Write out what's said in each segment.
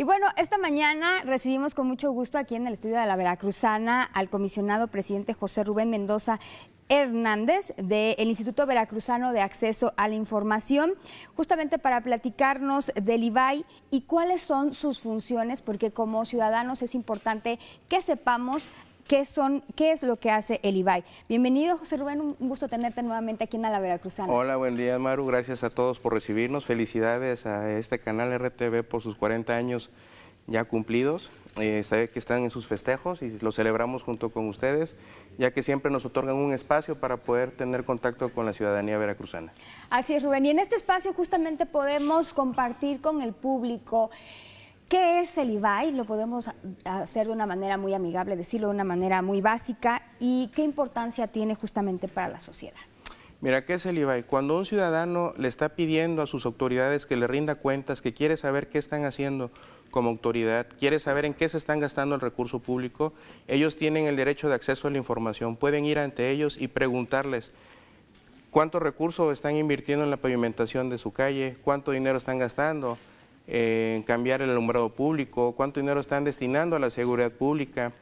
Y bueno, esta mañana recibimos con mucho gusto aquí en el estudio de la Veracruzana al comisionado presidente José Rubén Mendoza Hernández del Instituto Veracruzano de Acceso a la Información, justamente para platicarnos del IBAI y cuáles son sus funciones, porque como ciudadanos es importante que sepamos qué, son, qué es lo que hace el IBAI. Bienvenido, José Rubén, un gusto tenerte nuevamente aquí en la Veracruzana. Hola, buen día, Maru, gracias a todos por recibirnos. Felicidades a este canal RTV por sus 40 años ya cumplidos. Eh, sabe que están en sus festejos y los celebramos junto con ustedes, ya que siempre nos otorgan un espacio para poder tener contacto con la ciudadanía veracruzana. Así es, Rubén. Y en este espacio justamente podemos compartir con el público ¿Qué es el IBAI? Lo podemos hacer de una manera muy amigable, decirlo de una manera muy básica. ¿Y qué importancia tiene justamente para la sociedad? Mira, ¿qué es el IBAI? Cuando un ciudadano le está pidiendo a sus autoridades que le rinda cuentas, que quiere saber qué están haciendo como autoridad, quiere saber en qué se están gastando el recurso público, ellos tienen el derecho de acceso a la información. Pueden ir ante ellos y preguntarles cuánto recurso están invirtiendo en la pavimentación de su calle, cuánto dinero están gastando en cambiar el alumbrado público, cuánto dinero están destinando a la seguridad pública.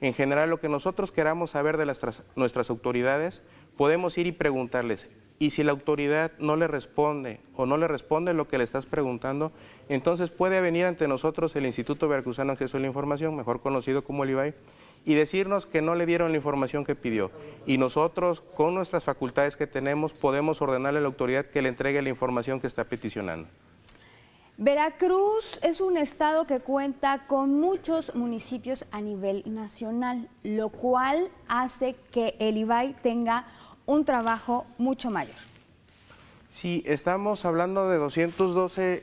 En general, lo que nosotros queramos saber de las, nuestras autoridades, podemos ir y preguntarles. Y si la autoridad no le responde o no le responde lo que le estás preguntando, entonces puede venir ante nosotros el Instituto Veracruzano Acceso a la Información, mejor conocido como el IBAI, y decirnos que no le dieron la información que pidió. Y nosotros, con nuestras facultades que tenemos, podemos ordenarle a la autoridad que le entregue la información que está peticionando. Veracruz es un estado que cuenta con muchos municipios a nivel nacional, lo cual hace que el IBAI tenga un trabajo mucho mayor. Sí, estamos hablando de 212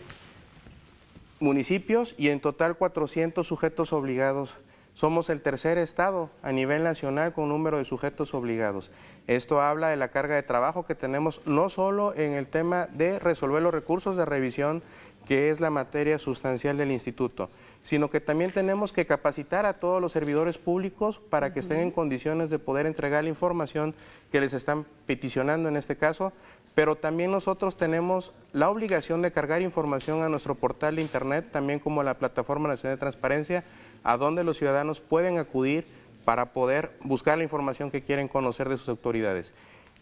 municipios y en total 400 sujetos obligados. Somos el tercer estado a nivel nacional con número de sujetos obligados. Esto habla de la carga de trabajo que tenemos no solo en el tema de resolver los recursos de revisión que es la materia sustancial del instituto, sino que también tenemos que capacitar a todos los servidores públicos para que estén en condiciones de poder entregar la información que les están peticionando en este caso, pero también nosotros tenemos la obligación de cargar información a nuestro portal de internet, también como la Plataforma Nacional de Transparencia, a donde los ciudadanos pueden acudir para poder buscar la información que quieren conocer de sus autoridades.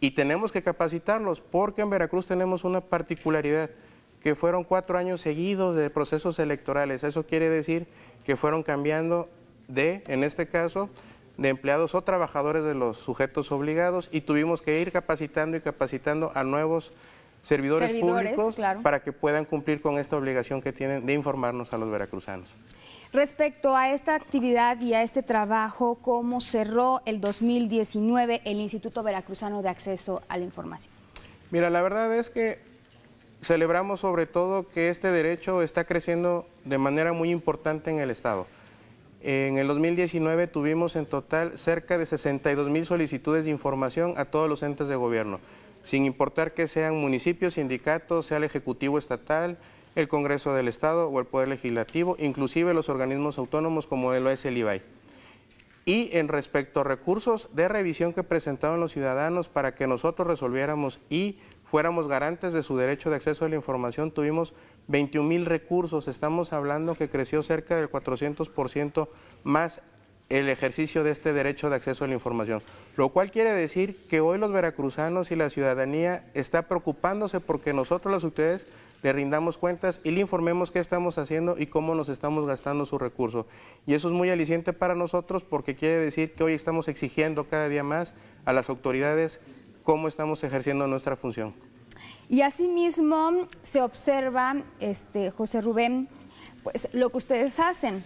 Y tenemos que capacitarlos porque en Veracruz tenemos una particularidad que fueron cuatro años seguidos de procesos electorales. Eso quiere decir que fueron cambiando de, en este caso, de empleados o trabajadores de los sujetos obligados y tuvimos que ir capacitando y capacitando a nuevos servidores, públicos para que puedan cumplir con esta obligación que tienen de informarnos a los veracruzanos. Respecto a esta actividad y a este trabajo, ¿cómo cerró el 2019 el Instituto Veracruzano de Acceso a la Información? Mira, la verdad es que celebramos sobre todo que este derecho está creciendo de manera muy importante en el Estado. En el 2019 tuvimos en total cerca de 62 mil solicitudes de información a todos los entes de gobierno, sin importar que sean municipios, sindicatos, sea el Ejecutivo Estatal, el Congreso del Estado o el Poder Legislativo, inclusive los organismos autónomos como el IBAI. Y en respecto a recursos de revisión que presentaron los ciudadanos para que nosotros resolviéramos y fuéramos garantes de su derecho de acceso a la información, tuvimos 21 mil recursos, estamos hablando que creció cerca del 400% más el ejercicio de este derecho de acceso a la información, lo cual quiere decir que hoy los veracruzanos y la ciudadanía está preocupándose porque nosotros las autoridades le rindamos cuentas y le informemos qué estamos haciendo y cómo nos estamos gastando su recurso. Y eso es muy aliciente para nosotros porque quiere decir que hoy estamos exigiendo cada día más a las autoridades cómo estamos ejerciendo nuestra función. Y asimismo se observa, este, José Rubén, pues lo que ustedes hacen,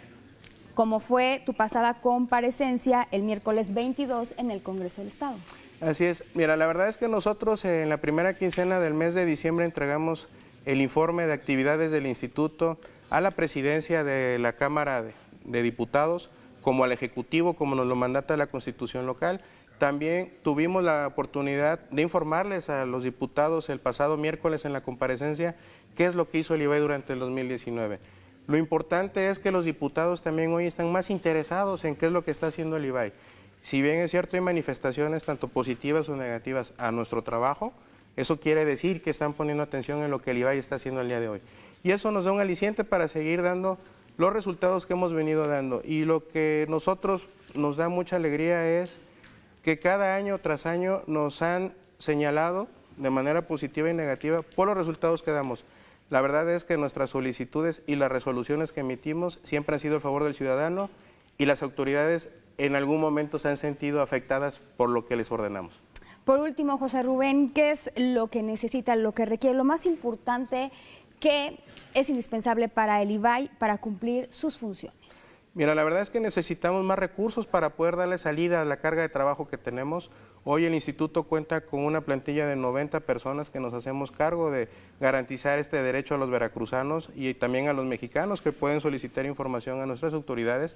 como fue tu pasada comparecencia el miércoles 22 en el Congreso del Estado. Así es. Mira, la verdad es que nosotros eh, en la primera quincena del mes de diciembre entregamos el informe de actividades del instituto a la presidencia de la Cámara de, de Diputados, como al Ejecutivo, como nos lo mandata la Constitución local. También tuvimos la oportunidad de informarles a los diputados el pasado miércoles en la comparecencia qué es lo que hizo el IBAI e durante el 2019. Lo importante es que los diputados también hoy están más interesados en qué es lo que está haciendo el IBAI. E. Si bien es cierto hay manifestaciones tanto positivas o negativas a nuestro trabajo, eso quiere decir que están poniendo atención en lo que el IBAI e está haciendo el día de hoy. Y eso nos da un aliciente para seguir dando los resultados que hemos venido dando. Y lo que nosotros nos da mucha alegría es que cada año tras año nos han señalado de manera positiva y negativa por los resultados que damos. La verdad es que nuestras solicitudes y las resoluciones que emitimos siempre han sido a favor del ciudadano y las autoridades en algún momento se han sentido afectadas por lo que les ordenamos. Por último, José Rubén, ¿qué es lo que necesita, lo que requiere, lo más importante que es indispensable para el IBAI para cumplir sus funciones? Mira, la verdad es que necesitamos más recursos para poder darle salida a la carga de trabajo que tenemos. Hoy el instituto cuenta con una plantilla de 90 personas que nos hacemos cargo de garantizar este derecho a los veracruzanos y también a los mexicanos que pueden solicitar información a nuestras autoridades,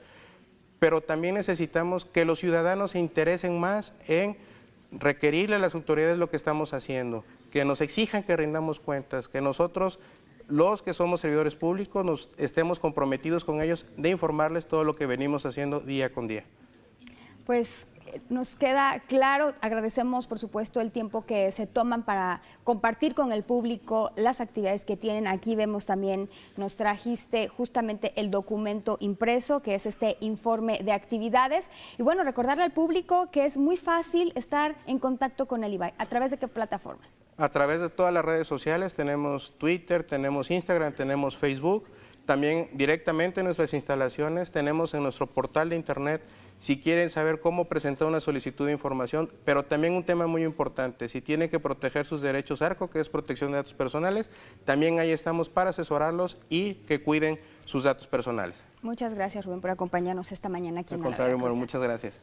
pero también necesitamos que los ciudadanos se interesen más en requerirle a las autoridades lo que estamos haciendo, que nos exijan que rindamos cuentas, que nosotros los que somos servidores públicos nos estemos comprometidos con ellos de informarles todo lo que venimos haciendo día con día. Pues eh, nos queda claro, agradecemos por supuesto el tiempo que se toman para compartir con el público las actividades que tienen. Aquí vemos también, nos trajiste justamente el documento impreso, que es este informe de actividades. Y bueno, recordarle al público que es muy fácil estar en contacto con el IBAI. ¿A través de qué plataformas? a través de todas las redes sociales, tenemos Twitter, tenemos Instagram, tenemos Facebook, también directamente en nuestras instalaciones, tenemos en nuestro portal de internet, si quieren saber cómo presentar una solicitud de información, pero también un tema muy importante, si tienen que proteger sus derechos ARCO, que es protección de datos personales, también ahí estamos para asesorarlos y que cuiden sus datos personales. Muchas gracias Rubén por acompañarnos esta mañana aquí en la contrario, muchas gracias.